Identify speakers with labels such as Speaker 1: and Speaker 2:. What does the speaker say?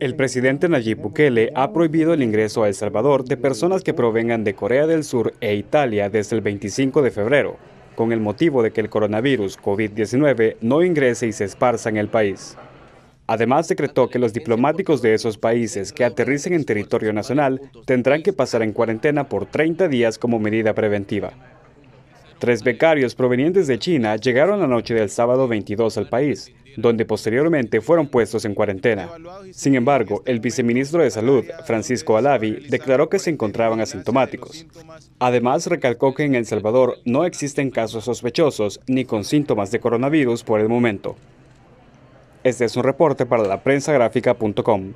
Speaker 1: El presidente Nayib Bukele ha prohibido el ingreso a El Salvador de personas que provengan de Corea del Sur e Italia desde el 25 de febrero, con el motivo de que el coronavirus COVID-19 no ingrese y se esparza en el país. Además, decretó que los diplomáticos de esos países que aterricen en territorio nacional tendrán que pasar en cuarentena por 30 días como medida preventiva. Tres becarios provenientes de China llegaron la noche del sábado 22 al país, donde posteriormente fueron puestos en cuarentena. Sin embargo, el viceministro de Salud, Francisco Alavi, declaró que se encontraban asintomáticos. Además, recalcó que en El Salvador no existen casos sospechosos ni con síntomas de coronavirus por el momento. Este es un reporte para la